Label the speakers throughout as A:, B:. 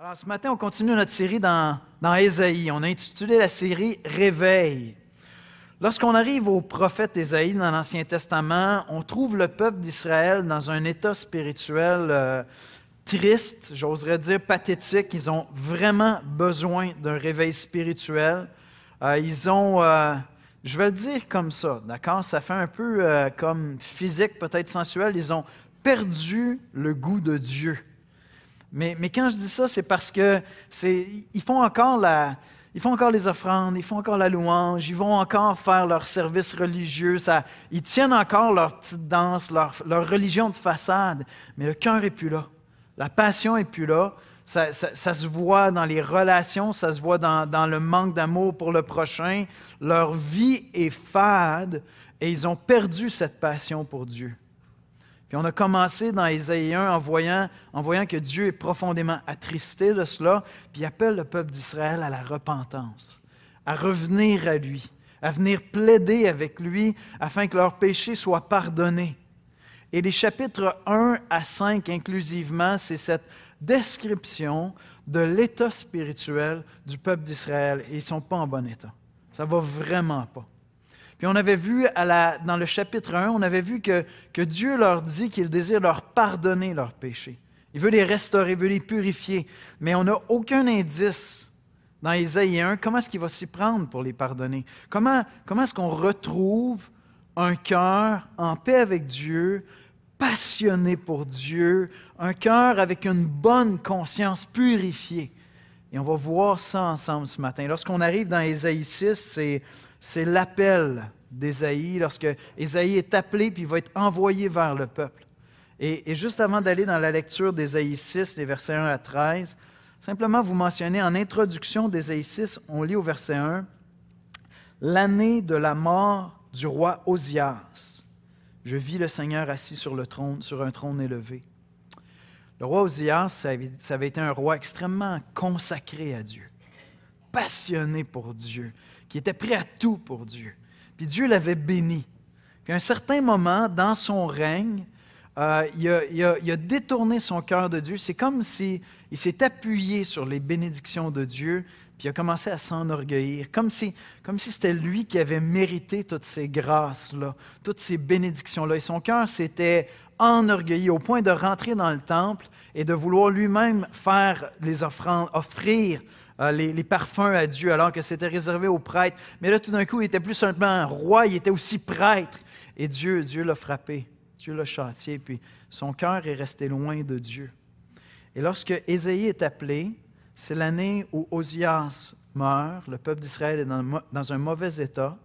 A: Alors ce matin, on continue notre série dans, dans Ésaïe. On a intitulé la série Réveil. Lorsqu'on arrive au prophète Ésaïe dans l'Ancien Testament, on trouve le peuple d'Israël dans un état spirituel euh, triste, j'oserais dire pathétique. Ils ont vraiment besoin d'un réveil spirituel. Euh, ils ont, euh, je vais le dire comme ça, d'accord? Ça fait un peu comme physique, peut-être sensuel. Ils ont perdu le goût de Dieu. Mais, quand je dis ça, c'est parce que ils font encore les offrandes, ils font encore la louange, ils vont encore faire leur service religieux, ils tiennent encore leur petite danse, leur, religion de façade, mais le cœur est plus là. La passion est plus là. Ça, se voit dans les relations, ça se voit dans le manque d'amour pour le prochain. Leur vie est fade et ils ont perdu cette passion pour Dieu. Puis on a commencé dans Ésaïe 1 en voyant, en voyant que Dieu est profondément attristé de cela, puis appelle le peuple d'Israël à la repentance, à revenir à lui, à venir plaider avec lui afin que leurs péchés soient pardonnés. Et les chapitres 1 à 5 inclusivement, c'est cette description de l'état spirituel du peuple d'Israël. Et ils ne sont pas en bon état. Ça ne va vraiment pas. Puis on avait vu dans le chapitre 1, on avait vu que, Dieu leur dit qu'il désire leur pardonner leurs péchés. Il veut les restaurer, il veut les purifier. Mais on n'a aucun indice dans Isaïe 1 comment est-ce qu'il va s'y prendre pour les pardonner. Comment, comment est-ce qu'on retrouve un cœur en paix avec Dieu, passionné pour Dieu, un cœur avec une bonne conscience purifiée. Et on va voir ça ensemble ce matin. Lorsqu'on arrive dans Ésaïe 6, c'est c'est l'appel d'Ésaïe, lorsque Ésaïe est appelé puis va être envoyé vers le peuple. Et, juste avant d'aller dans la lecture d'Ésaïe 6, les versets 1 à 13, simplement vous mentionnez en introduction d'Ésaïe 6, on lit au verset 1, L'année de la mort du roi Osias, je vis le Seigneur assis sur, le trône, sur un trône élevé. Le roi Osias, ça avait été un roi extrêmement consacré à Dieu, passionné pour Dieu qui était prêt à tout pour Dieu. Puis Dieu l'avait béni. Puis à un certain moment, dans son règne, euh, il, a, détourné son cœur de Dieu. C'est comme s'il il s'est appuyé sur les bénédictions de Dieu, puis il a commencé à s'enorgueillir, comme si comme si c'était lui qui avait mérité toutes ces grâces-là, toutes ces bénédictions-là. Et son cœur s'était enorgueilli au point de rentrer dans le temple et de vouloir lui-même faire les offrandes, offrir euh, les, parfums à Dieu alors que c'était réservé aux prêtres. Mais là, tout d'un coup, il était plus simplement roi, il était aussi prêtre. Et Dieu, Dieu l'a frappé, Dieu l'a châtié, puis son cœur est resté loin de Dieu. Et lorsque Ésaïe est appelé, c'est l'année où Osias meurt, le peuple d'Israël est dans, dans un mauvais état,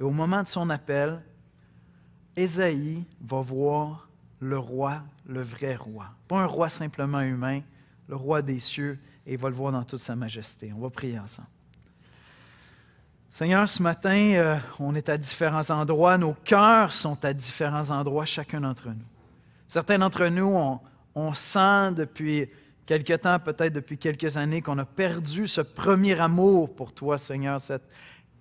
A: et au moment de son appel, Ésaïe va voir le roi, le vrai roi. Pas un roi simplement humain, le roi des cieux, et il va le voir dans toute sa majesté. On va prier ensemble. Seigneur, ce matin, euh, on est à différents endroits, nos cœurs sont à différents endroits, chacun d'entre nous. Certains d'entre nous, on, on sent depuis quelque temps, peut-être depuis quelques années, qu'on a perdu ce premier amour pour toi, Seigneur, cet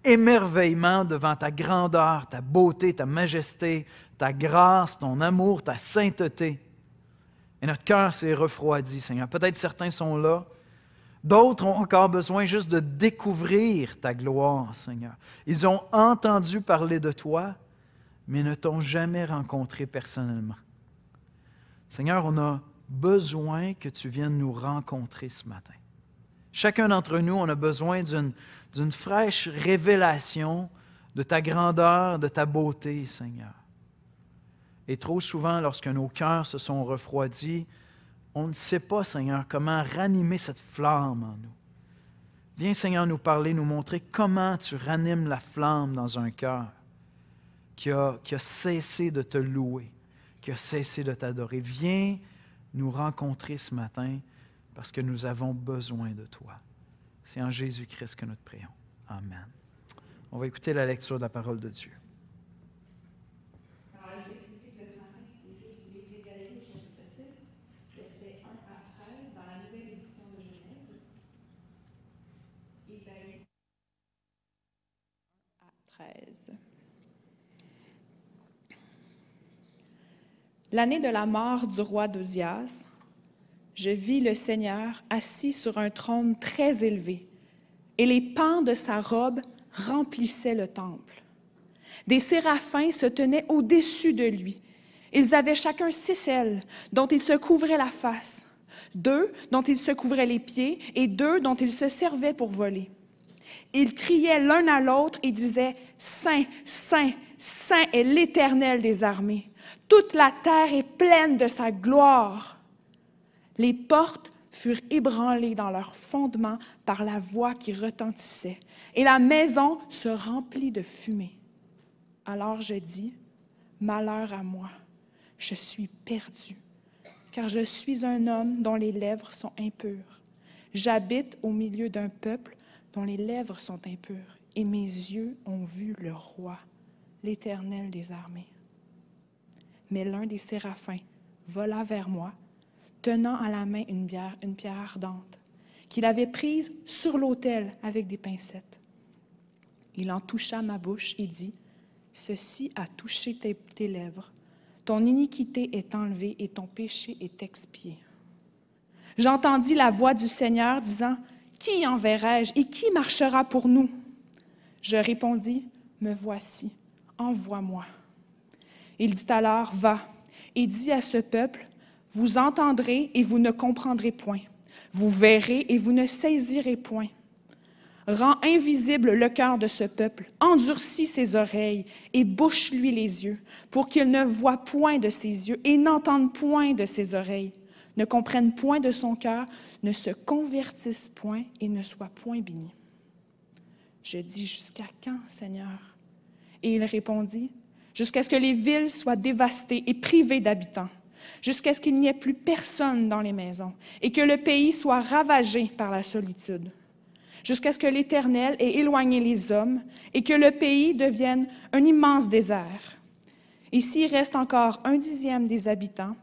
A: émerveillement devant ta grandeur, ta beauté, ta majesté, ta grâce, ton amour, ta sainteté. Et notre cœur s'est refroidi, Seigneur. Peut-être certains sont là D'autres ont encore besoin juste de découvrir ta gloire, Seigneur. Ils ont entendu parler de toi, mais ne t'ont jamais rencontré personnellement. Seigneur, on a besoin que tu viennes nous rencontrer ce matin. Chacun d'entre nous, on a besoin d'une fraîche révélation de ta grandeur, de ta beauté, Seigneur. Et trop souvent, lorsque nos cœurs se sont refroidis, on ne sait pas, Seigneur, comment ranimer cette flamme en nous. Viens, Seigneur, nous parler, nous montrer comment tu ranimes la flamme dans un cœur qui a, cessé de te louer, qui a cessé de t'adorer. Viens nous rencontrer ce matin parce que nous avons besoin de toi. C'est en Jésus-Christ que nous te prions. Amen. On va écouter la lecture de la parole de Dieu.
B: L'année de la mort du roi d'Ozias, je vis le Seigneur assis sur un trône très élevé, et les pans de sa robe remplissaient le temple. Des séraphins se tenaient au-dessus de lui. Ils avaient chacun six ailes dont ils se couvraient la face, deux dont ils se couvraient les pieds et deux dont ils se servaient pour voler. Ils criaient l'un à l'autre et disaient, Saint, Saint, Saint est l'Éternel des armées. Toute la terre est pleine de sa gloire. Les portes furent ébranlées dans leurs fondements par la voix qui retentissait, et la maison se remplit de fumée. Alors je dis, Malheur à moi, je suis perdu, car je suis un homme dont les lèvres sont impures. J'habite au milieu d'un peuple dont les lèvres sont impures, et mes yeux ont vu le roi, l'Éternel des armées. Mais l'un des séraphins vola vers moi, tenant à la main une, une pierre ardente, qu'il avait prise sur l'autel avec des pincettes. Il en toucha ma bouche et dit, Ceci a touché tes lèvres, ton iniquité est enlevée et ton péché est expié. J'entendis la voix du Seigneur disant, qui enverrai-je et qui marchera pour nous? Je répondis, Me voici, envoie-moi. Il dit alors, Va et dis à ce peuple, Vous entendrez et vous ne comprendrez point, vous verrez et vous ne saisirez point. Rends invisible le cœur de ce peuple, endurcis ses oreilles et bouche-lui les yeux, pour qu'il ne voie point de ses yeux et n'entende point de ses oreilles, ne comprenne point de son cœur, ne se convertissent point et ne soient point bénis. Je dis, jusqu'à quand, Seigneur? Et il répondit, jusqu'à ce que les villes soient dévastées et privées d'habitants, jusqu'à ce qu'il n'y ait plus personne dans les maisons, et que le pays soit ravagé par la solitude, jusqu'à ce que l'Éternel ait éloigné les hommes, et que le pays devienne un immense désert. Et s'il reste encore un dixième des habitants,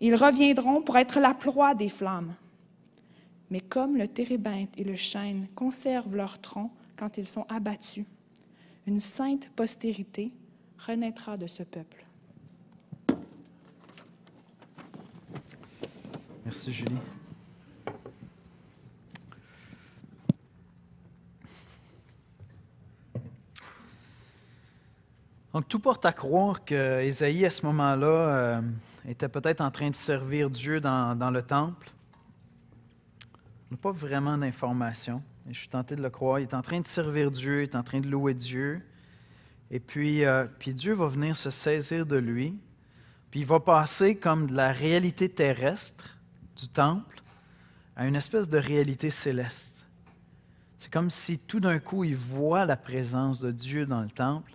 B: ils reviendront pour être la proie des flammes. Mais comme le térébinthe et le chêne conservent leur tronc quand ils sont abattus, une sainte postérité renaîtra de ce peuple.
A: Merci Julie. Donc tout porte à croire que à ce moment-là euh, était peut-être en train de servir Dieu dans le temple je n'a pas vraiment d'informations. Je suis tenté de le croire. Il est en train de servir Dieu, il est en train de louer Dieu. Et puis, euh, puis Dieu va venir se saisir de lui. Puis il va passer comme de la réalité terrestre du temple à une espèce de réalité céleste. C'est comme si tout d'un coup, il voit la présence de Dieu dans le temple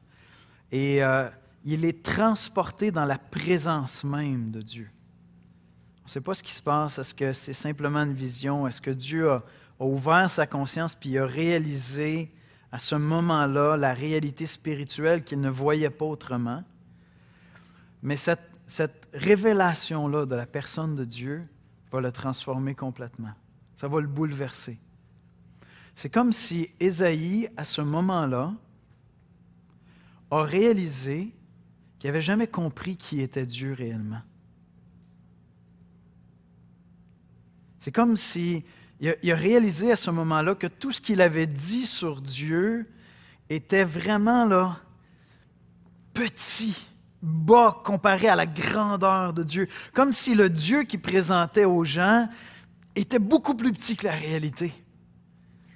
A: et euh, il est transporté dans la présence même de Dieu. On ne sait pas ce qui se passe. Est-ce que c'est simplement une vision? Est-ce que Dieu a, ouvert sa conscience puis a réalisé à ce moment-là la réalité spirituelle qu'il ne voyait pas autrement? Mais cette, cette révélation-là de la personne de Dieu va le transformer complètement. Ça va le bouleverser. C'est comme si Ésaïe, à ce moment-là, a réalisé qu'il n'avait jamais compris qui était Dieu réellement. C'est comme s'il il a, réalisé à ce moment-là que tout ce qu'il avait dit sur Dieu était vraiment là, petit, bas comparé à la grandeur de Dieu. Comme si le Dieu qu'il présentait aux gens était beaucoup plus petit que la réalité.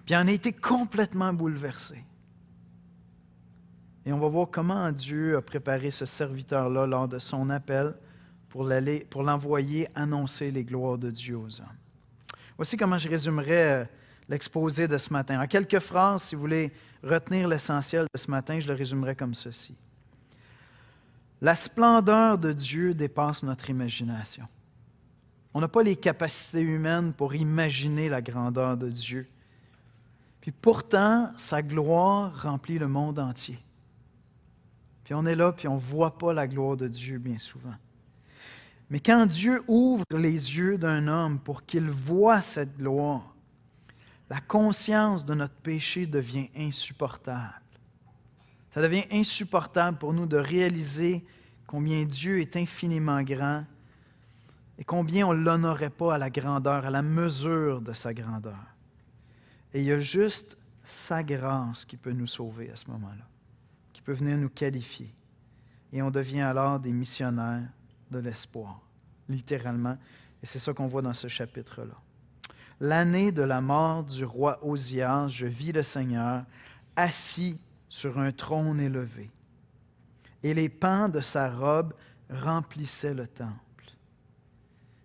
A: Puis il en a été complètement bouleversé. Et on va voir comment Dieu a préparé ce serviteur-là lors de son appel pour l'envoyer annoncer les gloires de Dieu aux hommes. Voici comment je résumerai euh, l'exposé de ce matin. En quelques phrases, si vous voulez retenir l'essentiel de ce matin, je le résumerai comme ceci. La splendeur de Dieu dépasse notre imagination. On n'a pas les capacités humaines pour imaginer la grandeur de Dieu. Puis pourtant, sa gloire remplit le monde entier. Puis on est là, puis on ne voit pas la gloire de Dieu bien souvent. Mais quand Dieu ouvre les yeux d'un homme pour qu'il voit cette gloire, la conscience de notre péché devient insupportable. Ça devient insupportable pour nous de réaliser combien Dieu est infiniment grand et combien on ne l'honorait pas à la grandeur, à la mesure de sa grandeur. Et il y a juste sa grâce qui peut nous sauver à ce moment-là, qui peut venir nous qualifier. Et on devient alors des missionnaires de l'espoir, littéralement. Et c'est ça qu'on voit dans ce chapitre-là. L'année de la mort du roi Ozias, je vis le Seigneur assis sur un trône élevé. Et les pans de sa robe remplissaient le temple.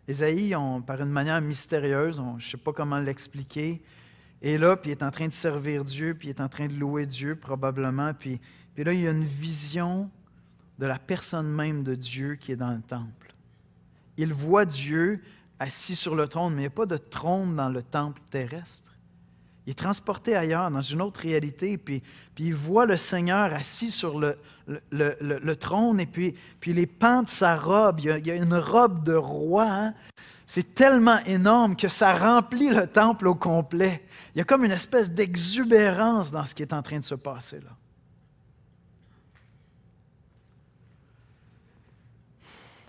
A: Ésaïe, par une manière mystérieuse, je ne sais pas comment l'expliquer, est là, puis il est en train de servir Dieu, puis il est en train de louer Dieu probablement, puis, puis là, il y a une vision de la personne même de Dieu qui est dans le temple. Il voit Dieu assis sur le trône, mais il n'y a pas de trône dans le temple terrestre. Il est transporté ailleurs, dans une autre réalité, puis, puis il voit le Seigneur assis sur le, le, trône, et puis, puis les pans de sa robe, il y a, une robe de roi. Hein. C'est tellement énorme que ça remplit le temple au complet. Il y a comme une espèce d'exubérance dans ce qui est en train de se passer là.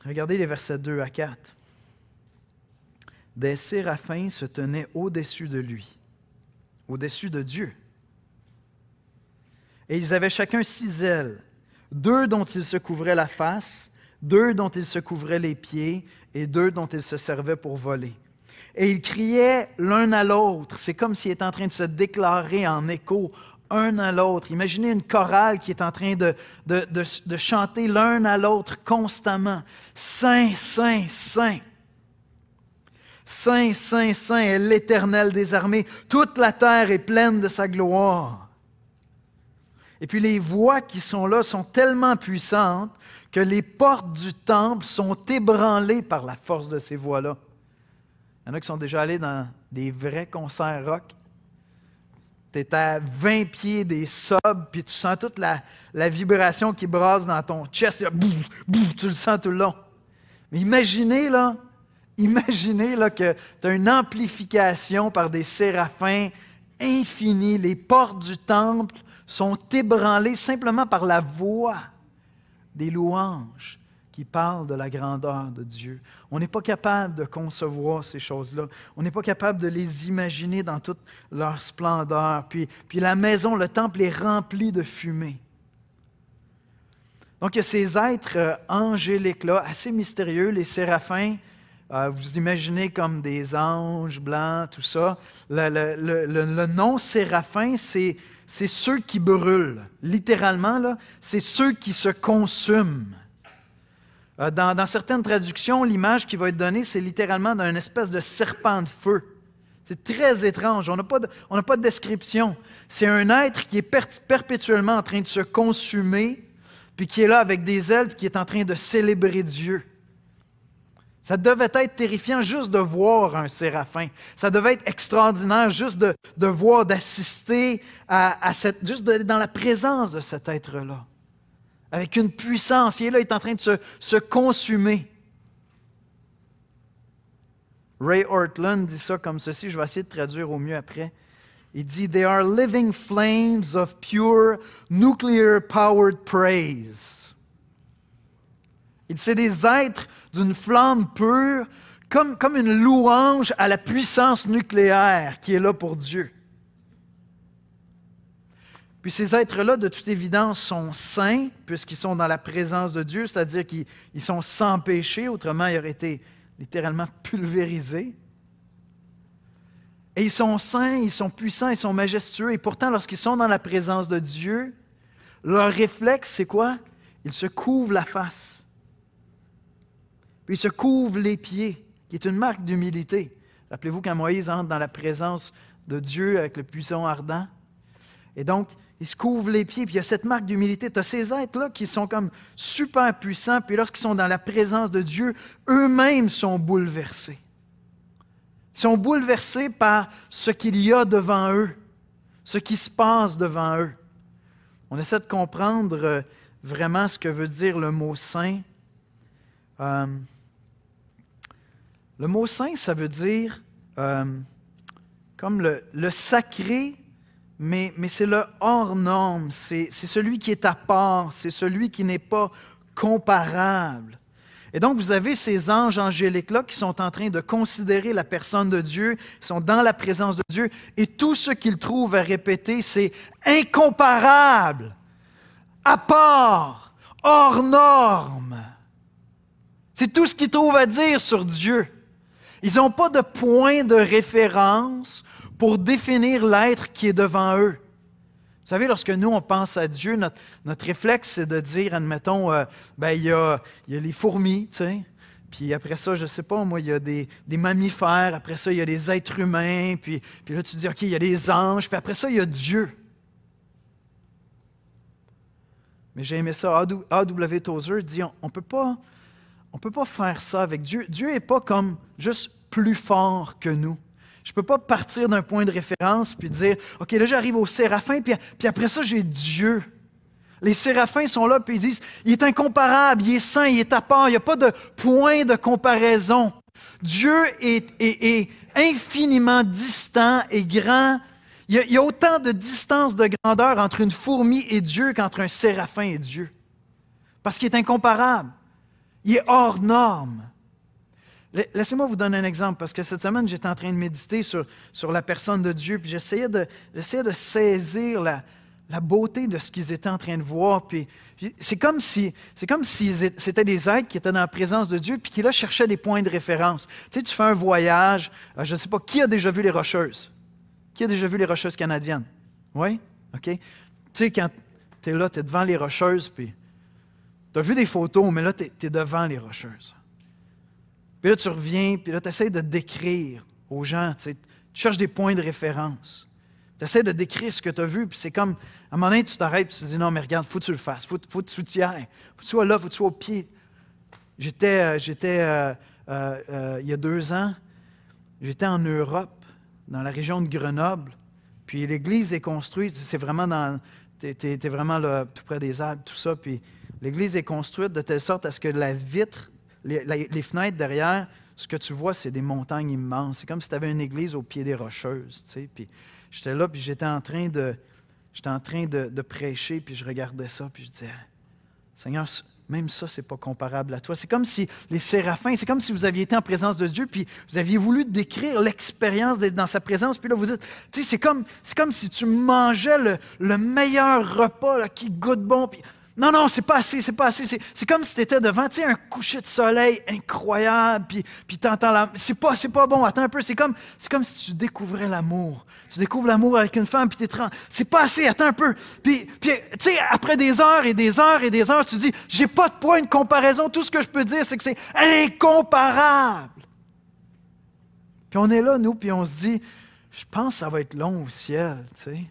A: Regardez les versets 2 à 4. Des séraphins se tenaient au-dessus de lui, au-dessus de Dieu. Et ils avaient chacun six ailes, deux dont ils se couvraient la face, deux dont ils se couvraient les pieds, et deux dont ils se servaient pour voler. Et ils criaient l'un à l'autre. C'est comme s'il étaient en train de se déclarer en écho un à l'autre. Imaginez une chorale qui est en train de, de, de, de chanter l'un à l'autre constamment. Saint, Saint, Saint. Saint, Saint, Saint est l'Éternel des armées. Toute la terre est pleine de sa gloire. Et puis les voix qui sont là sont tellement puissantes que les portes du temple sont ébranlées par la force de ces voix-là. Il y en a qui sont déjà allés dans des vrais concerts rock tu es à 20 pieds des sobs, puis tu sens toute la, vibration qui brasse dans ton chest, tu le sens tout le long. Mais imaginez, là, imaginez là, que tu as une amplification par des séraphins infinis, les portes du temple sont ébranlées simplement par la voix des louanges qui parle de la grandeur de Dieu. On n'est pas capable de concevoir ces choses-là. On n'est pas capable de les imaginer dans toute leur splendeur. Puis, puis la maison, le temple est rempli de fumée. Donc, il y a ces êtres euh, angéliques-là, assez mystérieux, les séraphins, euh, vous imaginez comme des anges blancs, tout ça. Le, nom séraphin, c'est ceux qui brûlent. Littéralement, c'est ceux qui se consument. Euh, dans, certaines traductions, l'image qui va être donnée, c'est littéralement d'une espèce de serpent de feu. C'est très étrange. On n'a pas, de, description. C'est un être qui est perpétuellement en train de se consumer, puis qui est là avec des ailes, puis qui est en train de célébrer Dieu. Ça devait être terrifiant juste de voir un séraphin. Ça devait être extraordinaire juste de, voir, d'assister à, cette, juste d'être dans la présence de cet être-là avec une puissance. et est là, il est en train de se, se consumer. Ray Ortland dit ça comme ceci, je vais essayer de traduire au mieux après. Il dit They are living flames of pure nuclear powered praise. Il dit C'est des êtres d'une flamme pure, comme, comme une louange à la puissance nucléaire qui est là pour Dieu. Puis ces êtres-là, de toute évidence, sont saints, puisqu'ils sont dans la présence de Dieu, c'est-à-dire qu'ils sont sans péché, autrement ils auraient été littéralement pulvérisés. Et ils sont saints, ils sont puissants, ils sont majestueux, et pourtant, lorsqu'ils sont dans la présence de Dieu, leur réflexe, c'est quoi? Ils se couvrent la face. Puis ils se couvrent les pieds, qui est une marque d'humilité. Rappelez-vous quand Moïse entre dans la présence de Dieu avec le puissant ardent. Et donc, ils se couvrent les pieds, puis il y a cette marque d'humilité. Tu as ces êtres-là qui sont comme super puissants, puis lorsqu'ils sont dans la présence de Dieu, eux-mêmes sont bouleversés. Ils sont bouleversés par ce qu'il y a devant eux, ce qui se passe devant eux. On essaie de comprendre euh, vraiment ce que veut dire le mot saint. Euh, le mot saint, ça veut dire euh, comme le, le sacré mais, c'est le hors-norme, c'est celui qui est à part, c'est celui qui n'est pas comparable. Et donc, vous avez ces anges angéliques-là qui sont en train de considérer la personne de Dieu, sont dans la présence de Dieu, et tout ce qu'ils trouvent à répéter, c'est incomparable, à part, hors norme. C'est tout ce qu'ils trouvent à dire sur Dieu. Ils n'ont pas de point de référence pour définir l'être qui est devant eux. Vous savez, lorsque nous, on pense à Dieu, notre, notre réflexe, c'est de dire, admettons, euh, ben, il, y a, il y les fourmis, puis après ça, je ne sais pas, moi, il y a des, mammifères, après ça, il y a les êtres humains, puis, puis là, tu dis, OK, il y a les anges, puis après ça, il y a Dieu. Mais j'ai aimé ça. A.W. Tozer dit, on ne peut pas... On peut pas faire ça avec Dieu. Dieu n'est pas comme juste plus fort que nous. Je ne peux pas partir d'un point de référence puis dire, OK, là j'arrive au séraphin, puis, puis après ça j'ai Dieu. Les séraphins sont là, puis ils disent, il est incomparable, il est saint, il est à part, il n'y a pas de point de comparaison. Dieu est, infiniment distant et grand. Il y, a, il y, a, autant de distance de grandeur entre une fourmi et Dieu qu'entre un séraphin et Dieu. Parce qu'il est incomparable. Il est hors norme. Laissez-moi vous donner un exemple, parce que cette semaine, j'étais en train de méditer sur, sur la personne de Dieu, puis j'essayais de, de saisir la, beauté de ce qu'ils étaient en train de voir. Puis, c'est comme si c'est comme si c'était des êtres qui étaient dans la présence de Dieu, puis qui là cherchaient des points de référence. Tu sais, tu fais un voyage, euh, je ne sais pas, qui a déjà vu les Rocheuses? Qui a déjà vu les Rocheuses canadiennes? Oui? OK? Tu sais, quand tu es là, tu es devant les Rocheuses, puis tu as vu des photos, mais là, tu es devant les Rocheuses. Puis là, tu reviens, puis là, tu essaies de décrire aux gens, tu, cherches des points de référence. Tu essaies de décrire ce que tu as vu, puis c'est comme, à un moment donné, tu t'arrêtes, tu te dis, non, mais regarde, faut que tu le fasses, faut, faut que tu t'y faut que tu sois là, faut que tu sois au pied. J'étais, euh, j'étais euh, euh, il y a deux ans, j'étais en Europe, dans la région de Grenoble, puis l'église est construite, c'est vraiment dans, tu vraiment là, tout près des Alpes, tout ça. Puis l'église est construite de telle sorte à ce que la vitre les, fenêtres derrière, ce que tu vois, c'est des montagnes immenses. C'est comme si tu avais une église au pied des rocheuses. Puis j'étais là, puis j'étais en train de, j'étais en train de, prêcher, puis je regardais ça, puis je disais, Seigneur, même ça, c'est pas comparable à toi. C'est comme si les séraphins, c'est comme si vous aviez été en présence de Dieu, puis vous aviez voulu décrire l'expérience d'être dans sa présence, puis là, vous dites, tu c'est comme, c'est comme si tu mangeais le, meilleur repas qui goûte bon, non, non, c'est pas assez, c'est pas assez. C'est comme si tu étais devant un coucher de soleil incroyable, puis, puis tu entends la. C'est pas, pas bon, attends un peu. C'est comme, comme si tu découvrais l'amour. Tu découvres l'amour avec une femme, puis tu es C'est pas assez, attends un peu. Puis, après des heures et des heures et des heures, tu dis j'ai pas de point de comparaison. Tout ce que je peux dire, c'est que c'est incomparable. Puis on est là, nous, puis on se dit je pense que ça va être long au ciel, tu sais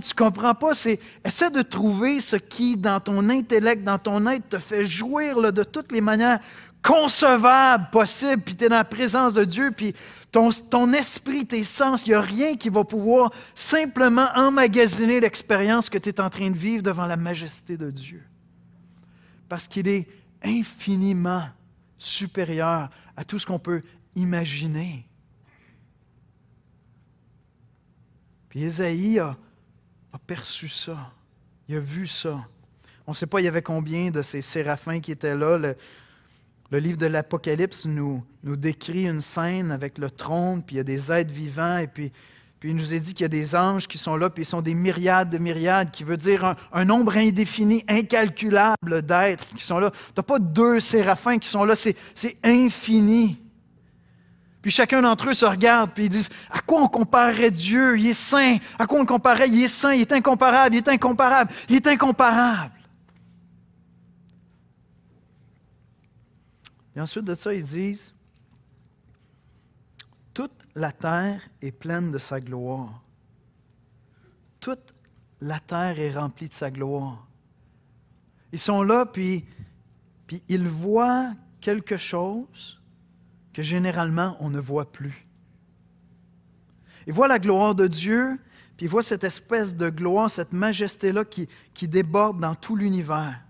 A: tu ne comprends pas. C'est essaie de trouver ce qui, dans ton intellect, dans ton être, te fait jouir de toutes les manières concevables possibles. Puis tu es dans la présence de Dieu, puis ton, ton esprit, tes sens, il n'y a rien qui va pouvoir simplement emmagasiner l'expérience que tu es en train de vivre devant la majesté de Dieu. Parce qu'il est infiniment supérieur à tout ce qu'on peut imaginer. Puis Esaïe a a perçu ça. Il a vu ça. On ne sait pas il y avait combien de ces séraphins qui étaient là. Le, livre de l'Apocalypse nous, nous décrit une scène avec le trône, puis il y a des êtres vivants, et puis, puis il nous est dit qu'il y a des anges qui sont là, puis ils sont des myriades de myriades, qui veut dire un, un nombre indéfini, incalculable d'êtres qui sont là. Tu n'as pas deux séraphins qui sont là, c'est infini. Puis chacun d'entre eux se regarde, puis ils disent À quoi on comparerait Dieu Il est saint. À quoi on le comparerait Il est saint, il est incomparable, il est incomparable, il est incomparable. Et ensuite de ça, ils disent Toute la terre est pleine de sa gloire. Toute la terre est remplie de sa gloire. Ils sont là, puis, puis ils voient quelque chose que généralement on ne voit plus. Il voit la gloire de Dieu, puis voit cette espèce de gloire, cette majesté-là qui, qui déborde dans tout l'univers.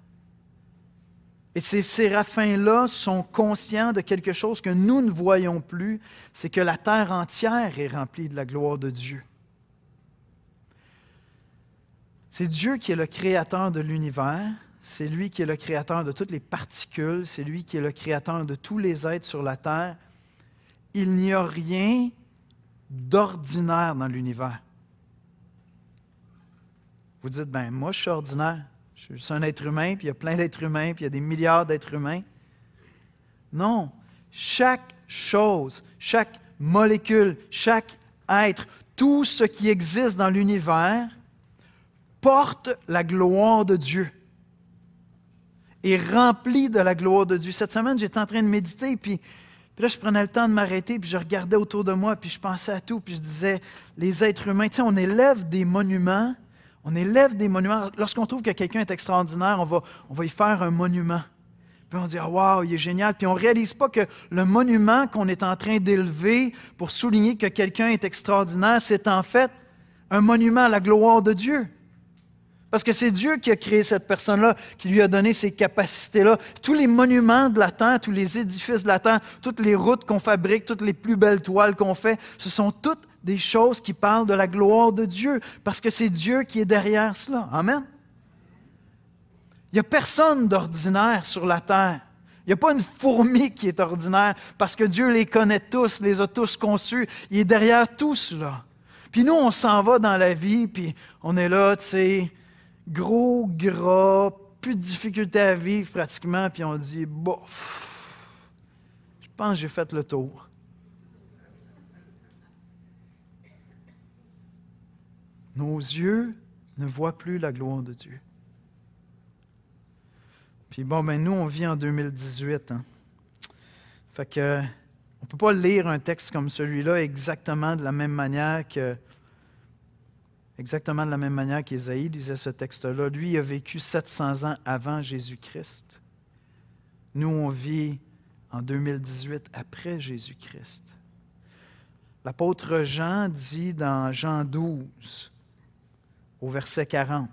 A: Et ces séraphins-là sont conscients de quelque chose que nous ne voyons plus, c'est que la terre entière est remplie de la gloire de Dieu. C'est Dieu qui est le créateur de l'univers, c'est lui qui est le créateur de toutes les particules, c'est lui qui est le créateur de tous les êtres sur la terre. Il n'y a rien d'ordinaire dans l'univers. Vous dites, ben moi je suis ordinaire, je suis un être humain, puis il y a plein d'êtres humains, puis il y a des milliards d'êtres humains. Non, chaque chose, chaque molécule, chaque être, tout ce qui existe dans l'univers porte la gloire de Dieu est rempli de la gloire de Dieu. Cette semaine, j'étais en train de méditer, puis, là, je prenais le temps de m'arrêter, puis je regardais autour de moi, puis je pensais à tout, puis je disais, les êtres humains, tu on élève des monuments, on élève des monuments. Lorsqu'on trouve que quelqu'un est extraordinaire, on va, on va y faire un monument. Puis on dit, ah, waouh, il est génial. Puis on ne réalise pas que le monument qu'on est en train d'élever pour souligner que quelqu'un est extraordinaire, c'est en fait un monument à la gloire de Dieu. Parce que c'est Dieu qui a créé cette personne-là, qui lui a donné ces capacités-là. Tous les monuments de la terre, tous les édifices de la terre, toutes les routes qu'on fabrique, toutes les plus belles toiles qu'on fait, ce sont toutes des choses qui parlent de la gloire de Dieu, parce que c'est Dieu qui est derrière cela. Amen. Il n'y a personne d'ordinaire sur la terre. Il n'y a pas une fourmi qui est ordinaire, parce que Dieu les connaît tous, les a tous conçus. Il est derrière tout cela. Puis nous, on s'en va dans la vie, puis on est là, tu sais, gros, gras, plus de difficulté à vivre pratiquement, puis on dit, bof, je pense que j'ai fait le tour. Nos yeux ne voient plus la gloire de Dieu. Puis bon, ben nous, on vit en 2018. Hein. Fait que, on ne peut pas lire un texte comme celui-là exactement de la même manière que Exactement de la même manière qu'Ésaïe disait ce texte-là. Lui a vécu 700 ans avant Jésus-Christ. Nous, on vit en 2018 après Jésus-Christ. L'apôtre Jean dit dans Jean 12, au verset 40,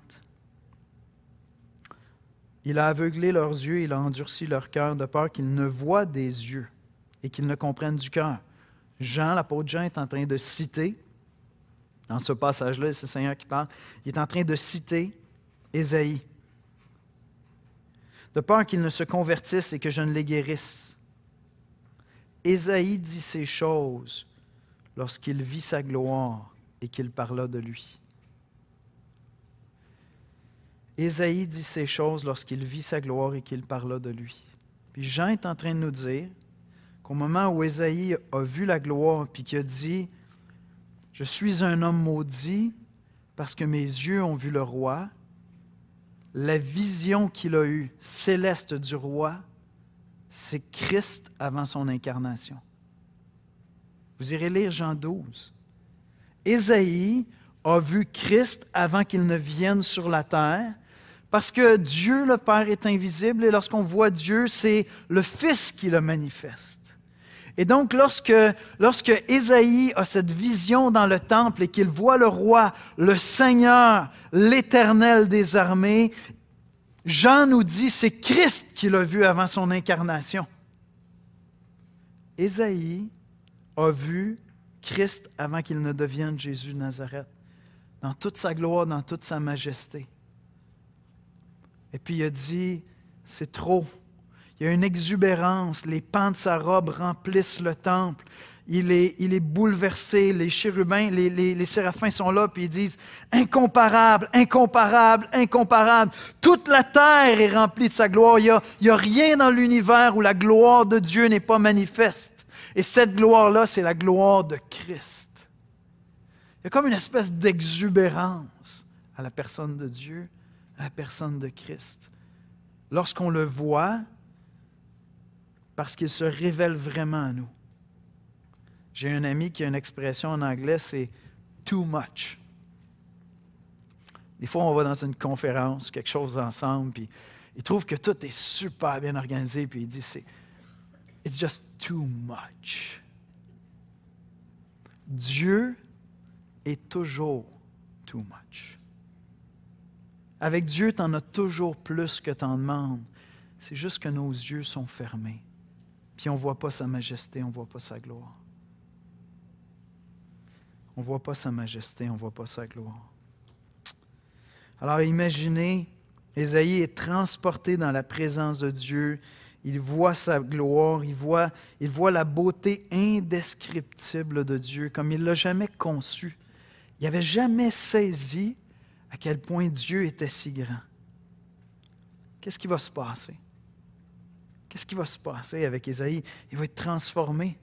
A: Il a aveuglé leurs yeux, il a endurci leur cœur de peur qu'ils ne voient des yeux et qu'ils ne comprennent du cœur. Jean, l'apôtre Jean, est en train de citer dans ce passage-là, c'est le Seigneur qui parle. Il est en train de citer Ésaïe. De peur qu'il ne se convertisse et que je ne les guérisse. Ésaïe dit ces choses lorsqu'il vit sa gloire et qu'il parla de lui. Ésaïe dit ces choses lorsqu'il vit sa gloire et qu'il parla de lui. Puis Jean est en train de nous dire qu'au moment où Ésaïe a vu la gloire puis qu'il a dit je suis un homme maudit parce que mes yeux ont vu le roi, la vision qu'il a eue céleste du roi, c'est Christ avant son incarnation. Vous irez lire Jean 12. Ésaïe a vu Christ avant qu'il ne vienne sur la terre, parce que Dieu le Père est invisible et lorsqu'on voit Dieu, c'est le Fils qui le manifeste. Et donc, lorsque, lorsque a cette vision dans le temple et qu'il voit le roi, le Seigneur, l'Éternel des armées, Jean nous dit, c'est Christ qui l'a vu avant son incarnation. Esaïe a vu Christ avant qu'il ne devienne Jésus de Nazareth, dans toute sa gloire, dans toute sa majesté. Et puis il a dit, c'est trop, il y a une exubérance. Les pans de sa robe remplissent le temple. Il est, il est bouleversé. Les chérubins, les, séraphins sont là, puis ils disent Incomparable, incomparable, incomparable. Toute la terre est remplie de sa gloire. Il n'y a, a rien dans l'univers où la gloire de Dieu n'est pas manifeste. Et cette gloire-là, c'est la gloire de Christ. Il y a comme une espèce d'exubérance à la personne de Dieu, à la personne de Christ. Lorsqu'on le voit, parce qu'il se révèle vraiment à nous. J'ai un ami qui a une expression en anglais, c'est too much. Des fois, on va dans une conférence, quelque chose ensemble, puis il trouve que tout est super bien organisé, puis il dit c'est It's just too much. Dieu est toujours too much. Avec Dieu, tu en as toujours plus que tu en demandes. C'est juste que nos yeux sont fermés. Puis on ne voit pas sa majesté, on ne voit pas sa gloire. On ne voit pas sa majesté, on ne voit pas sa gloire. Alors imaginez, Esaïe est transporté dans la présence de Dieu. Il voit sa gloire, il voit, il voit la beauté indescriptible de Dieu, comme il ne l'a jamais conçu. Il n'avait jamais saisi à quel point Dieu était si grand. Qu'est-ce qui va se passer? Qu'est-ce qui va se passer avec Ésaïe? Il va être transformé.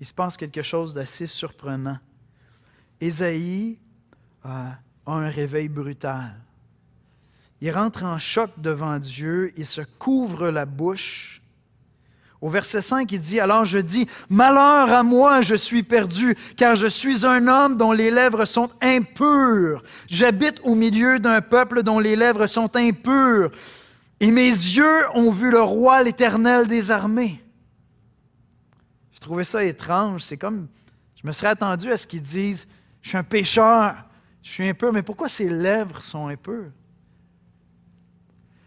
A: Il se passe quelque chose d'assez surprenant. Ésaïe euh, a un réveil brutal. Il rentre en choc devant Dieu, il se couvre la bouche. Au verset 5, il dit, Alors je dis, Malheur à moi, je suis perdu, car je suis un homme dont les lèvres sont impures. J'habite au milieu d'un peuple dont les lèvres sont impures. Et mes yeux ont vu le roi, l'éternel des armées. J'ai trouvé ça étrange. C'est comme, je me serais attendu à ce qu'ils disent, je suis un pécheur, je suis un peu, mais pourquoi ses lèvres sont peu? »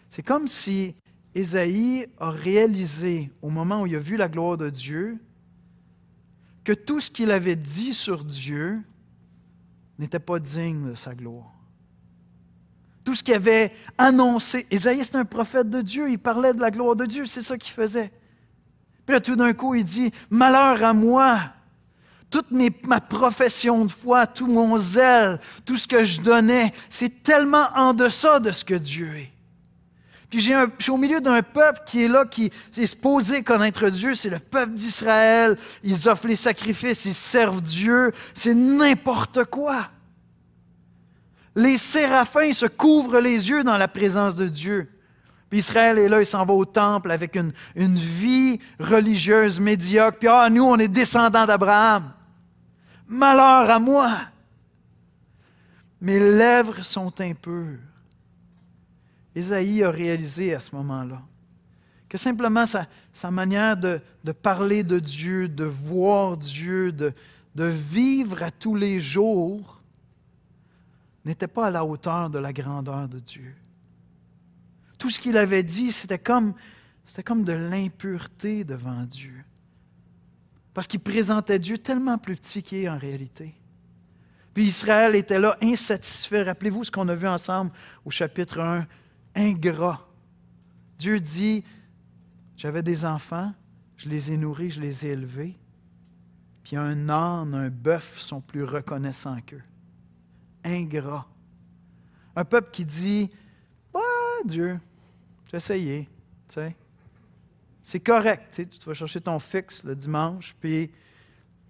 A: C'est comme si Isaïe a réalisé, au moment où il a vu la gloire de Dieu, que tout ce qu'il avait dit sur Dieu n'était pas digne de sa gloire tout ce qu'il avait annoncé. Isaïe, c'était un prophète de Dieu, il parlait de la gloire de Dieu, c'est ça qu'il faisait. Puis là, tout d'un coup, il dit, malheur à moi, toute ma profession de foi, tout mon zèle, tout ce que je donnais, c'est tellement en deçà de ce que Dieu est. Puis un, je suis au milieu d'un peuple qui est là, qui est supposé connaître Dieu. C'est le peuple d'Israël. Ils offrent les sacrifices, ils servent Dieu. C'est n'importe quoi. Les séraphins se couvrent les yeux dans la présence de Dieu. Puis Israël est là, il s'en va au temple avec une, vie religieuse médiocre. Puis ah, nous, on est descendants d'Abraham. Malheur à moi. Mes lèvres sont impures. Isaïe a réalisé à ce moment-là que simplement sa, manière de, parler de Dieu, de voir Dieu, de, de vivre à tous les jours, n'était pas à la hauteur de la grandeur de Dieu. Tout ce qu'il avait dit, c'était comme, c'était comme de l'impureté devant Dieu. Parce qu'il présentait Dieu tellement plus petit qu'il est en réalité. Puis Israël était là insatisfait. Rappelez-vous ce qu'on a vu ensemble au chapitre 1, ingrat. Dieu dit, j'avais des enfants, je les ai nourris, je les ai élevés. Puis un âne, un bœuf sont plus reconnaissants qu'eux ingrat. Un peuple qui dit Ah, Dieu, j'ai essayé. C'est correct. tu vas chercher ton fixe le dimanche, puis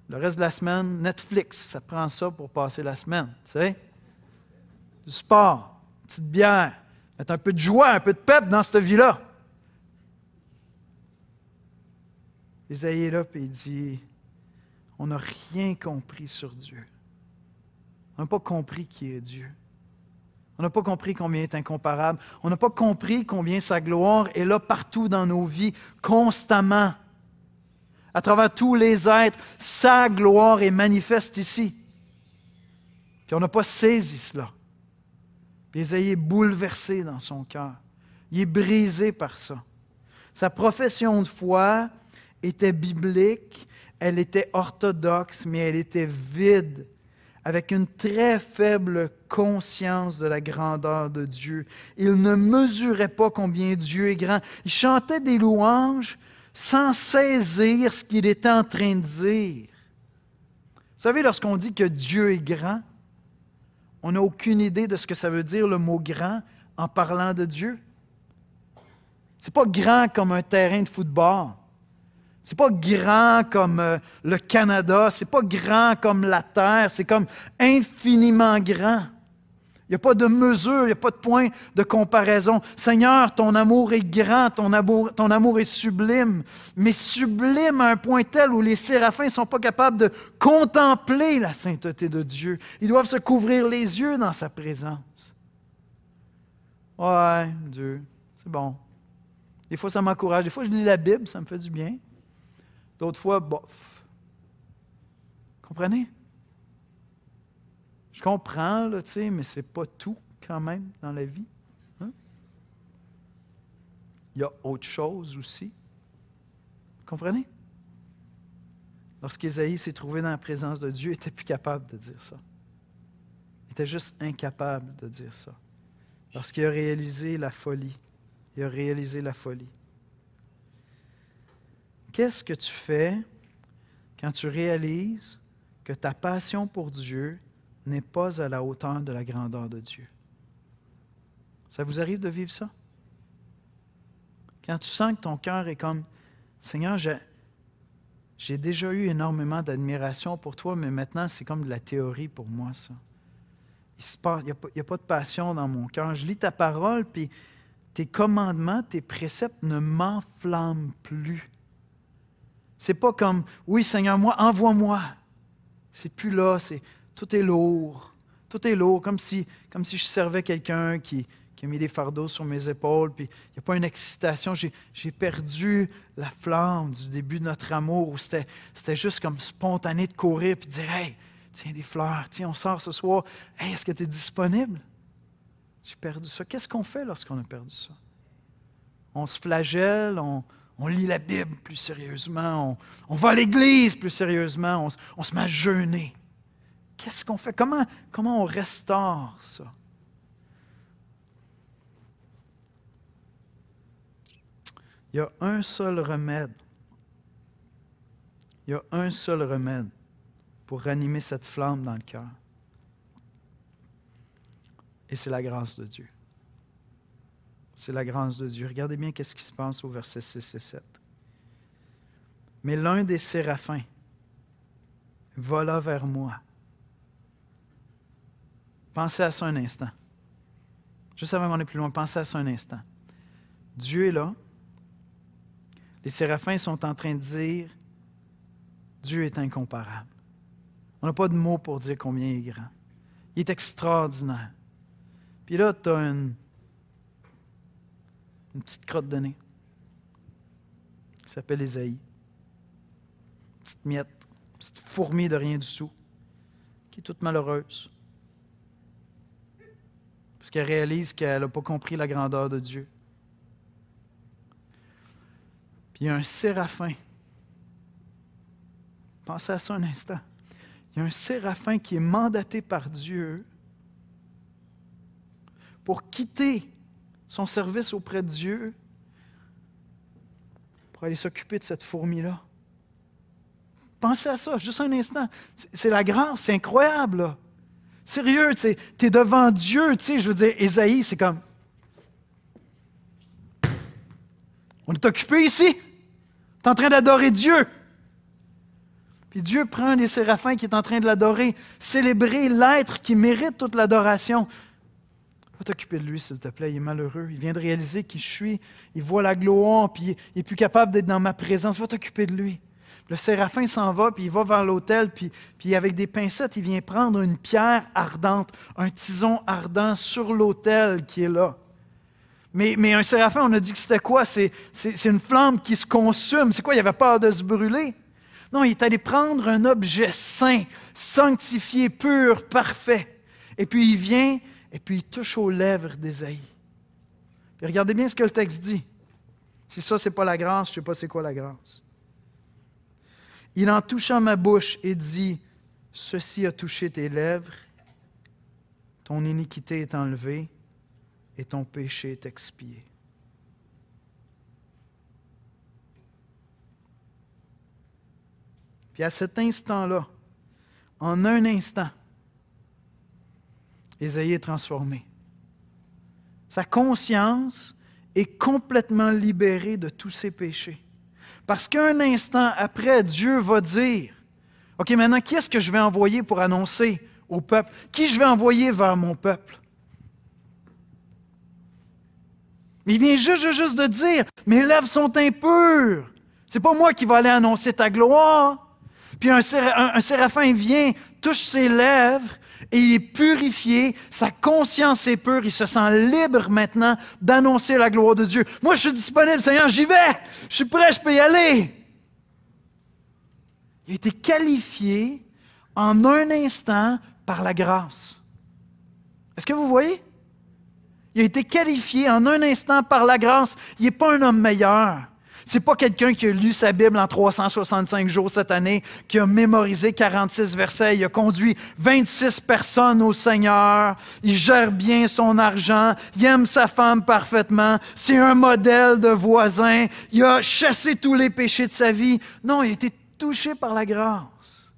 A: le reste de la semaine, Netflix, ça prend ça pour passer la semaine. sais, Du sport, une petite bière, mettre un peu de joie, un peu de pète dans cette vie-là. Isaïe est là, puis il dit On n'a rien compris sur Dieu. On n'a pas compris qui est Dieu. On n'a pas compris combien il est incomparable. On n'a pas compris combien sa gloire est là partout dans nos vies, constamment. À travers tous les êtres, sa gloire est manifeste ici. Puis on n'a pas saisi cela. Puis Isaïe est bouleversé dans son cœur. Il est brisé par ça. Sa profession de foi était biblique, elle était orthodoxe, mais elle était vide avec une très faible conscience de la grandeur de Dieu. Il ne mesurait pas combien Dieu est grand. Il chantait des louanges sans saisir ce qu'il était en train de dire. Vous savez, lorsqu'on dit que Dieu est grand, on n'a aucune idée de ce que ça veut dire le mot grand en parlant de Dieu. C'est pas grand comme un terrain de football. C'est pas grand comme euh, le Canada, c'est pas grand comme la Terre, c'est comme infiniment grand. Il n'y a pas de mesure, il n'y a pas de point de comparaison. Seigneur, ton amour est grand, ton amour, ton amour est sublime, mais sublime à un point tel où les séraphins ne sont pas capables de contempler la sainteté de Dieu. Ils doivent se couvrir les yeux dans sa présence. Ouais, Dieu, c'est bon. Des fois, ça m'encourage. Des fois, je lis la Bible, ça me fait du bien. D'autres fois, bof. Comprenez? Je comprends, là, tu sais, mais c'est pas tout quand même dans la vie. Hein? Il y a autre chose aussi. Comprenez? Lorsqu'Ésaïe s'est trouvé dans la présence de Dieu, il n'était plus capable de dire ça. Il était juste incapable de dire ça. Lorsqu'il a réalisé la folie. Il a réalisé la folie. Qu'est-ce que tu fais quand tu réalises que ta passion pour Dieu n'est pas à la hauteur de la grandeur de Dieu? Ça vous arrive de vivre ça? Quand tu sens que ton cœur est comme, Seigneur, j'ai déjà eu énormément d'admiration pour toi, mais maintenant c'est comme de la théorie pour moi, ça. Il n'y a, a, pas de passion dans mon cœur. Je lis ta parole, puis tes commandements, tes préceptes ne m'enflamment plus. C'est pas comme oui Seigneur, moi envoie-moi. C'est plus là, c'est tout est lourd. Tout est lourd comme si comme si je servais quelqu'un qui a mis des fardeaux sur mes épaules, puis il n'y a pas une excitation. J'ai perdu la flamme du début de notre amour où c'était juste comme spontané de courir puis de dire Hey, tiens des fleurs, tiens, on sort ce soir. Hey, est-ce que tu es disponible? J'ai perdu ça. Qu'est-ce qu'on fait lorsqu'on a perdu ça? On se flagelle, on, on lit la Bible plus sérieusement, on, va à l'Église plus sérieusement, on, se met à jeûner. Qu'est-ce qu'on fait? Comment, comment on restaure ça? Il y a un seul remède. Il y a un seul remède pour ranimer cette flamme dans le cœur. Et c'est la grâce de Dieu. C'est la grâce de Dieu. Regardez bien qu'est-ce qui se passe au verset 6 et 7. Mais l'un des séraphins voilà vers moi. Pensez à ça un instant. Juste avant est plus loin, pensez à ça un instant. Dieu est là. Les séraphins sont en train de dire Dieu est incomparable. On n'a pas de mots pour dire combien il est grand. Il est extraordinaire. Puis là, tu as une une petite crotte de nez. qui s'appelle Esaïe. petite miette, petite fourmi de rien du tout, qui est toute malheureuse. Parce qu'elle réalise qu'elle n'a pas compris la grandeur de Dieu. Puis il y a un séraphin. Pensez à ça un instant. Il y a un séraphin qui est mandaté par Dieu pour quitter son service auprès de Dieu pour aller s'occuper de cette fourmi-là. Pensez à ça, juste un instant. C'est la grâce, c'est incroyable. Sérieux, tu es devant Dieu, tu je veux dire, Esaïe, c'est comme... On est occupé ici. Tu es en train d'adorer Dieu. Puis Dieu prend les séraphins qui est en train de l'adorer, célébrer l'être qui mérite toute l'adoration. Va t'occuper de lui, s'il te plaît. Il est malheureux. Il vient de réaliser qui je suis. Il voit la gloire, puis il n'est plus capable d'être dans ma présence. Va t'occuper de lui. Le séraphin s'en va, puis il va vers l'autel, puis, puis avec des pincettes, il vient prendre une pierre ardente, un tison ardent sur l'autel qui est là. Mais, mais un séraphin, on a dit que c'était quoi? C'est, c'est une flamme qui se consume. C'est quoi? Il avait peur de se brûler. Non, il est allé prendre un objet saint, sanctifié, pur, parfait. Et puis il vient et puis il touche aux lèvres d'Ésaïe. regardez bien ce que le texte dit. Si ça, c'est pas la grâce, je sais pas c'est quoi la grâce. Il en toucha ma bouche et dit, Ceci a touché tes lèvres, ton iniquité est enlevée et ton péché est expié. Puis à cet instant-là, en un instant, Ésaïe est transformé. Sa conscience est complètement libérée de tous ses péchés. Parce qu'un instant après, Dieu va dire, OK, maintenant, qui est-ce que je vais envoyer pour annoncer au peuple? Qui je vais envoyer vers mon peuple? il vient juste, de dire, mes lèvres sont impures. C'est pas moi qui vais aller annoncer ta gloire. Puis un, séraphin vient, touche ses lèvres et il est purifié, sa conscience est pure, il se sent libre maintenant d'annoncer la gloire de Dieu. Moi, je suis disponible, Seigneur, j'y vais, je suis prêt, je peux y aller. Il a été qualifié en un instant par la grâce. Est-ce que vous voyez? Il a été qualifié en un instant par la grâce. Il n'est pas un homme meilleur. C'est pas quelqu'un qui a lu sa Bible en 365 jours cette année, qui a mémorisé 46 versets, il a conduit 26 personnes au Seigneur, il gère bien son argent, il aime sa femme parfaitement, c'est un modèle de voisin, il a chassé tous les péchés de sa vie. Non, il a été touché par la grâce.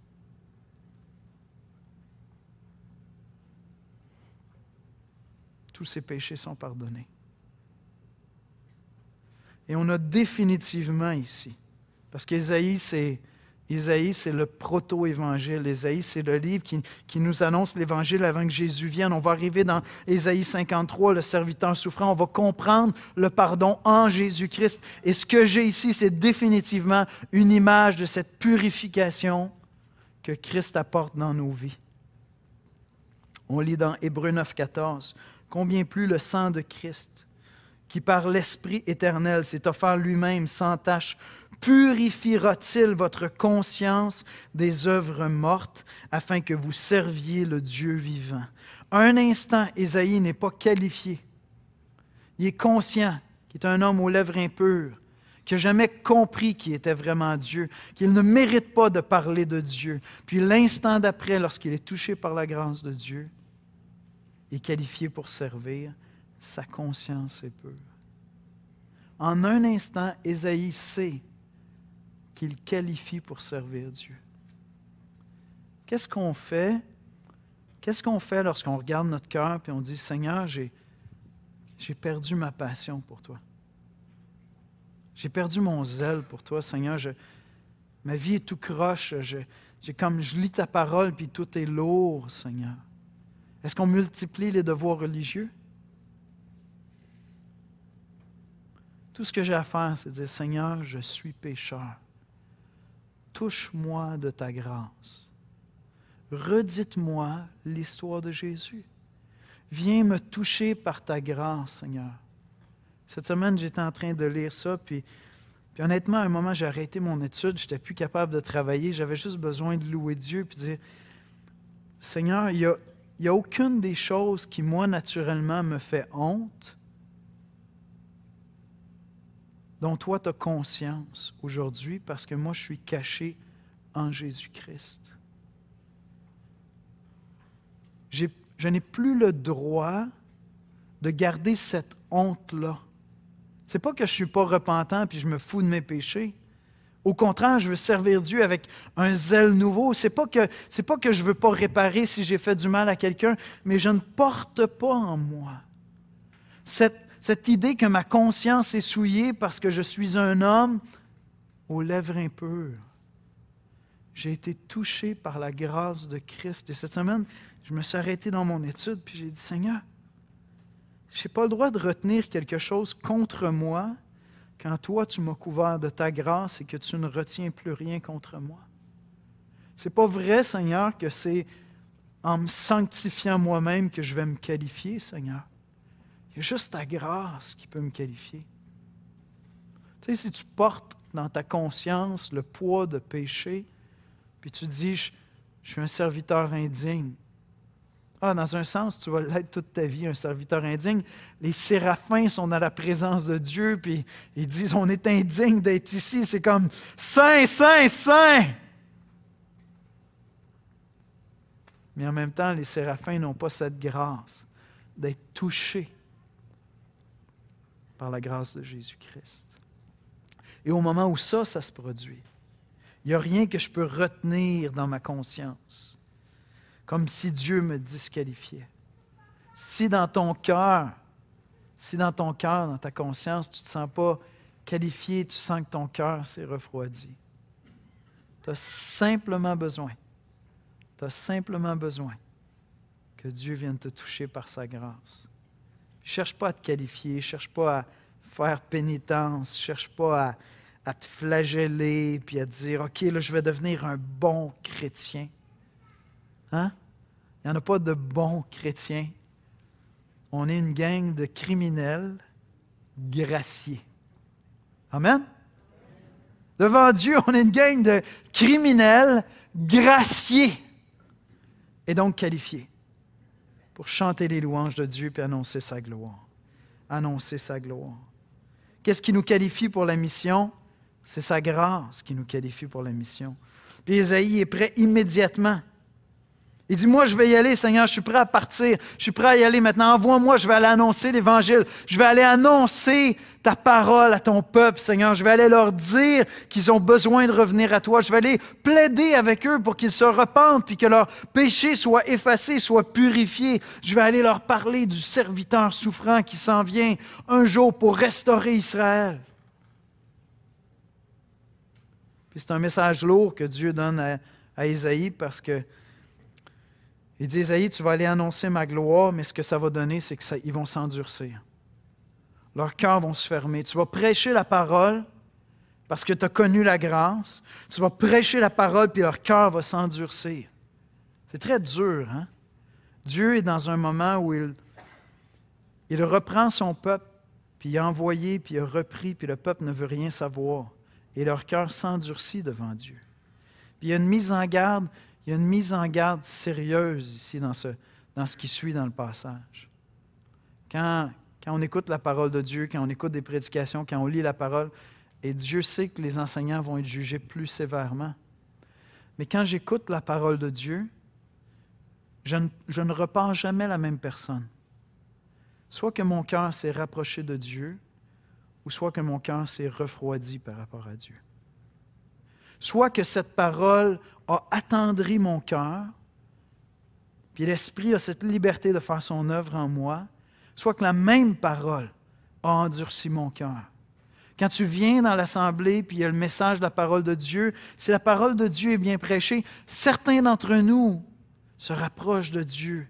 A: Tous ses péchés sont pardonnés. Et on a définitivement ici, parce qu'Ésaïe, c'est... c'est le proto-évangile. Ésaïe, c'est le livre qui, qui nous annonce l'évangile avant que Jésus vienne. On va arriver dans Ésaïe 53, le serviteur souffrant. On va comprendre le pardon en Jésus-Christ. Et ce que j'ai ici, c'est définitivement une image de cette purification que Christ apporte dans nos vies. On lit dans Hébreu 9, 14, Combien plus le sang de Christ, qui par l'Esprit éternel s'est offert lui-même sans tâche, purifiera-t-il votre conscience des œuvres mortes afin que vous serviez le Dieu vivant? Un instant, Esaïe n'est pas qualifié. Il est conscient qu'il est un homme aux lèvres impures, qu'il n'a jamais compris qu'il était vraiment Dieu, qu'il ne mérite pas de parler de Dieu. Puis l'instant d'après, lorsqu'il est touché par la grâce de Dieu, est qualifié pour servir sa conscience est pure. En un instant, Ésaïe sait qu'il qualifie pour servir Dieu. Qu'est-ce qu'on fait? Qu'est-ce qu'on fait lorsqu'on regarde notre cœur et on dit Seigneur, j'ai, j'ai perdu ma passion pour toi. J'ai perdu mon zèle pour toi, Seigneur. ma vie est tout croche. j'ai comme je lis ta parole puis tout est lourd, Seigneur. Est-ce qu'on multiplie les devoirs religieux? Tout ce que j'ai à faire, c'est dire, Seigneur, je suis pécheur. Touche-moi de ta grâce. Redites-moi l'histoire de Jésus. Viens me toucher par ta grâce, Seigneur. Cette semaine, j'étais en train de lire ça, puis, honnêtement, à un moment, j'ai arrêté mon étude, je n'étais plus capable de travailler, j'avais juste besoin de louer Dieu, puis dire, Seigneur, il n'y a, y a aucune des choses qui, moi, naturellement, me fait honte dont toi tu as conscience aujourd'hui parce que moi je suis caché en Jésus-Christ. Je n'ai plus le droit de garder cette honte-là. C'est pas que je suis pas repentant puis je me fous de mes péchés. Au contraire, je veux servir Dieu avec un zèle nouveau. C'est pas pas que je veux pas réparer si j'ai fait du mal à quelqu'un, mais je ne porte pas en moi cette cette idée que ma conscience est souillée parce que je suis un homme aux lèvres impures. J'ai été touché par la grâce de Christ. Et cette semaine, je me suis arrêté dans mon étude, puis j'ai dit, Seigneur, je n'ai pas le droit de retenir quelque chose contre moi quand toi, tu m'as couvert de ta grâce et que tu ne retiens plus rien contre moi. C'est pas vrai, Seigneur, que c'est en me sanctifiant moi-même que je vais me qualifier, Seigneur. Il y juste ta grâce qui peut me qualifier. Tu sais, si tu portes dans ta conscience le poids de péché, puis tu dis, je, suis un serviteur indigne. Ah, dans un sens, tu vas l'être toute ta vie, un serviteur indigne. Les séraphins sont dans la présence de Dieu, puis ils disent, on est indigne d'être ici. C'est comme, saint, saint, saint. Mais en même temps, les séraphins n'ont pas cette grâce d'être touchés par la grâce de Jésus-Christ. Et au moment où ça, ça se produit, il n'y a rien que je peux retenir dans ma conscience, comme si Dieu me disqualifiait. Si dans ton cœur, si dans ton cœur, dans ta conscience, tu ne te sens pas qualifié, tu sens que ton cœur s'est refroidi, tu as simplement besoin, tu as simplement besoin que Dieu vienne te toucher par sa grâce Cherche pas à te qualifier, cherche pas à faire pénitence, cherche pas à, te flageller puis à te dire OK, là, je vais devenir un bon chrétien. Hein? Il n'y en a pas de bons chrétiens. On est une gang de criminels graciés. Amen? Devant Dieu, on est une gang de criminels graciés et donc qualifiés pour chanter les louanges de Dieu et annoncer sa gloire. Annoncer sa gloire. Qu'est-ce qui nous qualifie pour la mission? C'est sa grâce qui nous qualifie pour la mission. Puis Isaïe est prêt immédiatement il dit, moi, je vais y aller, Seigneur, je suis prêt à partir, je suis prêt à y aller maintenant. Envoie-moi, je vais aller annoncer l'Évangile, je vais aller annoncer ta parole à ton peuple, Seigneur. Je vais aller leur dire qu'ils ont besoin de revenir à toi. Je vais aller plaider avec eux pour qu'ils se repentent, puis que leur péché soit effacé, soit purifié. Je vais aller leur parler du serviteur souffrant qui s'en vient un jour pour restaurer Israël. Puis c'est un message lourd que Dieu donne à, à Isaïe parce que il dit, Isaïe, tu vas aller annoncer ma gloire, mais ce que ça va donner, c'est qu'ils vont s'endurcir. Leurs cœurs vont se fermer. Tu vas prêcher la parole parce que tu as connu la grâce. Tu vas prêcher la parole, puis leur cœur va s'endurcir. C'est très dur, hein? Dieu est dans un moment où il, il reprend son peuple, puis il a envoyé, puis il a repris, puis le peuple ne veut rien savoir. Et leur cœur s'endurcit devant Dieu. Puis il y a une mise en garde il y a une mise en garde sérieuse ici dans ce, dans ce qui suit dans le passage. Quand, quand on écoute la parole de Dieu, quand on écoute des prédications, quand on lit la parole, et Dieu sait que les enseignants vont être jugés plus sévèrement. Mais quand j'écoute la parole de Dieu, je ne, je ne repars jamais la même personne. Soit que mon cœur s'est rapproché de Dieu, ou soit que mon cœur s'est refroidi par rapport à Dieu soit que cette parole a attendri mon cœur, puis l'Esprit a cette liberté de faire son œuvre en moi, soit que la même parole a endurci mon cœur. Quand tu viens dans l'assemblée, puis il y a le message de la parole de Dieu, si la parole de Dieu est bien prêchée, certains d'entre nous se rapprochent de Dieu,